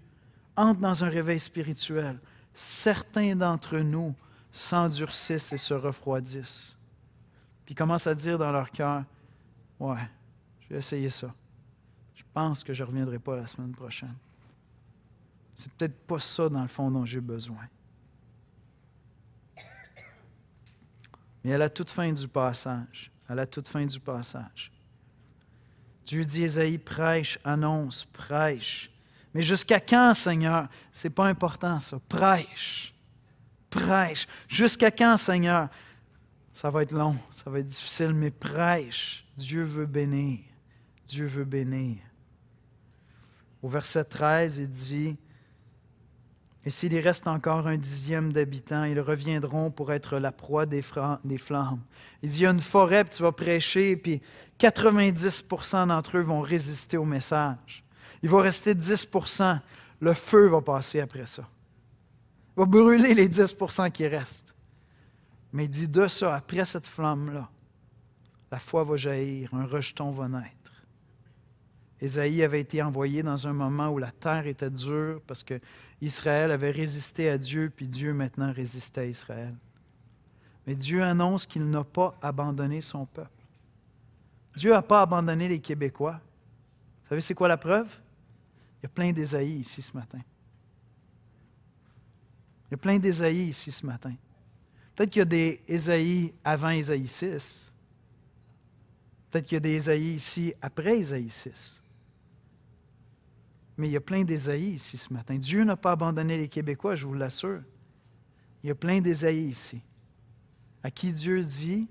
A: entrent dans un réveil spirituel. Certains d'entre nous s'endurcissent et se refroidissent, puis commencent à dire dans leur cœur, Ouais, je vais essayer ça. Je pense que je ne reviendrai pas la semaine prochaine. C'est peut-être pas ça, dans le fond, dont j'ai besoin. Mais à la toute fin du passage, à la toute fin du passage, Dieu dit Isaïe prêche, annonce, prêche. Mais jusqu'à quand, Seigneur? C'est pas important, ça. Prêche. Prêche. Jusqu'à quand, Seigneur? Ça va être long, ça va être difficile, mais prêche. Dieu veut bénir. Dieu veut bénir. Au verset 13, il dit, Et s'il y reste encore un dixième d'habitants, ils reviendront pour être la proie des, des flammes. Il dit, il y a une forêt, puis tu vas prêcher, puis 90% d'entre eux vont résister au message. Il va rester 10%. Le feu va passer après ça. Il va brûler les 10% qui restent. Mais il dit de ça, après cette flamme-là, la foi va jaillir, un rejeton va naître. Ésaïe avait été envoyé dans un moment où la terre était dure parce que Israël avait résisté à Dieu, puis Dieu maintenant résistait à Israël. Mais Dieu annonce qu'il n'a pas abandonné son peuple. Dieu n'a pas abandonné les Québécois. Vous savez, c'est quoi la preuve? Il y a plein d'Ésaïe ici ce matin. Il y a plein d'Ésaïe ici ce matin. Peut-être qu'il y a des Ésaïe avant Ésaïe 6. Peut-être qu'il y a des Ésaïe ici après Ésaïe 6. Mais il y a plein d'Ésaïe ici ce matin. Dieu n'a pas abandonné les Québécois, je vous l'assure. Il y a plein d'Ésaïe ici. À qui Dieu dit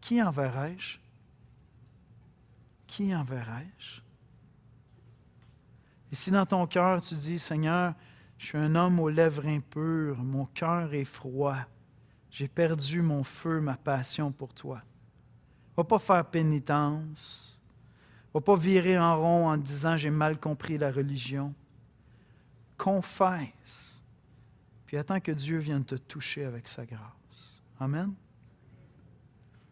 A: Qui enverrai-je Qui enverrai-je Et si dans ton cœur tu dis Seigneur, je suis un homme aux lèvres impures, mon cœur est froid. J'ai perdu mon feu, ma passion pour toi. Va pas faire pénitence. Va pas virer en rond en disant j'ai mal compris la religion. Confesse. Puis attends que Dieu vienne te toucher avec sa grâce. Amen.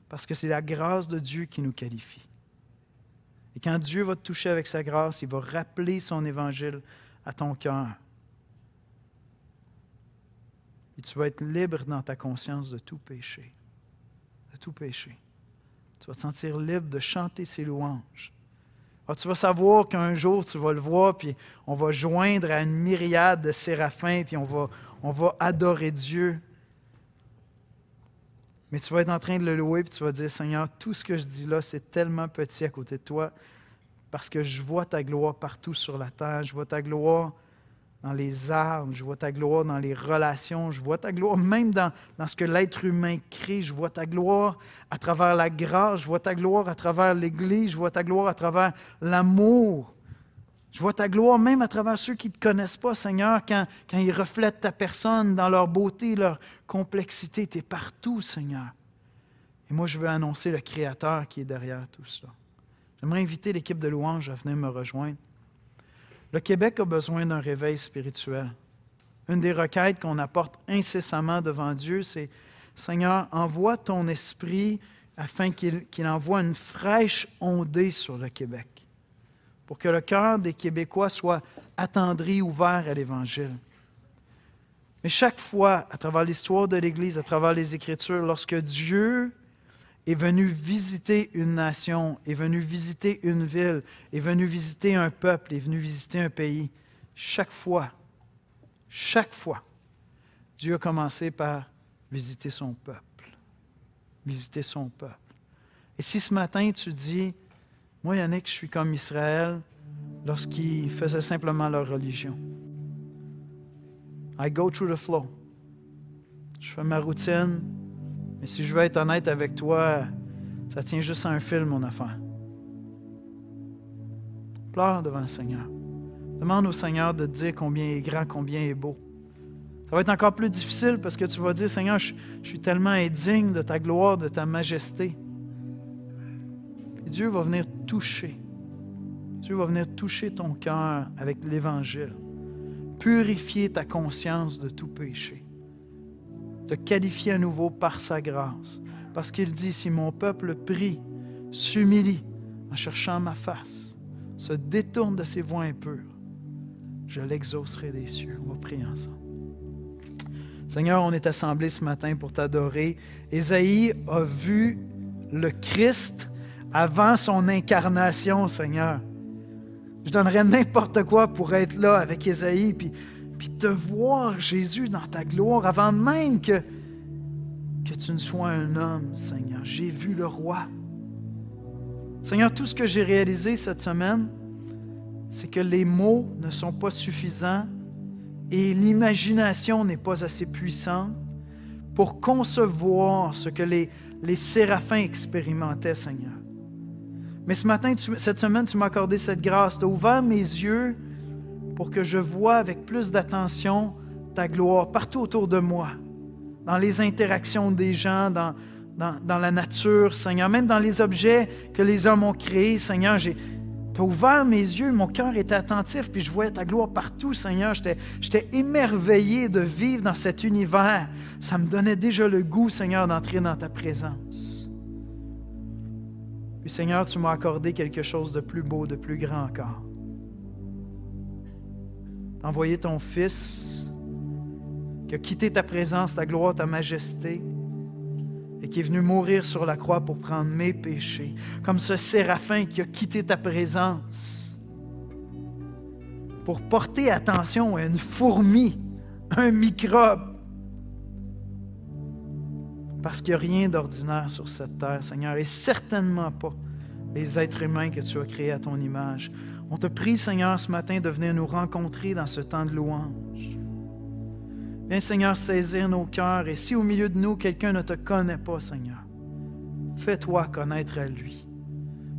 A: Parce que c'est la grâce de Dieu qui nous qualifie. Et quand Dieu va te toucher avec sa grâce, il va rappeler son évangile à ton cœur. Et tu vas être libre dans ta conscience de tout péché. De tout péché. Tu vas te sentir libre de chanter ses louanges. Ah, tu vas savoir qu'un jour, tu vas le voir, puis on va joindre à une myriade de séraphins, puis on va, on va adorer Dieu. Mais tu vas être en train de le louer, puis tu vas dire, Seigneur, tout ce que je dis là, c'est tellement petit à côté de toi, parce que je vois ta gloire partout sur la terre, je vois ta gloire dans les armes, je vois ta gloire dans les relations, je vois ta gloire même dans, dans ce que l'être humain crée, je vois ta gloire à travers la grâce, je vois ta gloire à travers l'Église, je vois ta gloire à travers l'amour. Je vois ta gloire même à travers ceux qui ne te connaissent pas, Seigneur, quand, quand ils reflètent ta personne dans leur beauté, leur complexité. Tu es partout, Seigneur. Et moi, je veux annoncer le Créateur qui est derrière tout ça. J'aimerais inviter l'équipe de louanges à venir me rejoindre. Le Québec a besoin d'un réveil spirituel. Une des requêtes qu'on apporte incessamment devant Dieu, c'est Seigneur, envoie ton esprit afin qu'il envoie une fraîche ondée sur le Québec, pour que le cœur des Québécois soit attendri, ouvert à l'Évangile. Mais chaque fois, à travers l'histoire de l'Église, à travers les Écritures, lorsque Dieu est venu visiter une nation, est venu visiter une ville, est venu visiter un peuple, est venu visiter un pays. Chaque fois, chaque fois, Dieu a commencé par visiter son peuple. Visiter son peuple. Et si ce matin tu dis, moi Yannick, je suis comme Israël lorsqu'ils faisaient simplement leur religion. I go through the flow. Je fais ma routine, mais si je veux être honnête avec toi, ça tient juste à un fil, mon enfant. Pleure devant le Seigneur. Demande au Seigneur de dire combien il est grand, combien il est beau. Ça va être encore plus difficile parce que tu vas dire, Seigneur, je, suis tellement indigne de ta gloire, de ta majesté. Et Dieu va venir toucher. Dieu va venir toucher ton cœur avec l'Évangile, purifier ta conscience de tout péché te qualifier à nouveau par sa grâce. Parce qu'il dit, si mon peuple prie, s'humilie en cherchant ma face, se détourne de ses voies impures, je l'exaucerai des cieux. On va prier ensemble. Seigneur, on est assemblés ce matin pour t'adorer. Ésaïe a vu le Christ avant son incarnation, Seigneur. Je donnerais n'importe quoi pour être là avec Ésaïe, puis puis de voir, Jésus, dans ta gloire, avant même que, que tu ne sois un homme, Seigneur. J'ai vu le roi. Seigneur, tout ce que j'ai réalisé cette semaine, c'est que les mots ne sont pas suffisants et l'imagination n'est pas assez puissante pour concevoir ce que les, les séraphins expérimentaient, Seigneur. Mais ce matin, cette semaine, tu m'as accordé cette grâce. Tu as ouvert mes yeux pour que je vois avec plus d'attention ta gloire partout autour de moi, dans les interactions des gens, dans, dans, la nature, Seigneur, même dans les objets que les hommes ont créés, Seigneur, j'ai. as ouvert mes yeux, mon cœur était attentif, puis je voyais ta gloire partout, Seigneur. J'étais émerveillé de vivre dans cet univers. Ça me donnait déjà le goût, Seigneur, d'entrer dans ta présence. Puis, Seigneur, tu m'as accordé quelque chose de plus beau, de plus grand encore d'envoyer ton Fils qui a quitté ta présence, ta gloire, ta majesté et qui est venu mourir sur la croix pour prendre mes péchés, comme ce séraphin qui a quitté ta présence pour porter attention à une fourmi, un microbe, parce qu'il n'y a rien d'ordinaire sur cette terre, Seigneur, et certainement pas les êtres humains que tu as créés à ton image. On te prie, Seigneur, ce matin de venir nous rencontrer dans ce temps de louange. Viens, Seigneur, saisir nos cœurs et si au milieu de nous quelqu'un ne te connaît pas, Seigneur, fais-toi connaître à lui,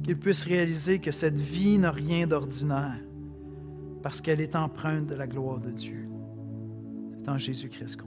A: qu'il puisse réaliser que cette vie n'a rien d'ordinaire parce qu'elle est empreinte de la gloire de Dieu. C'est en Jésus-Christ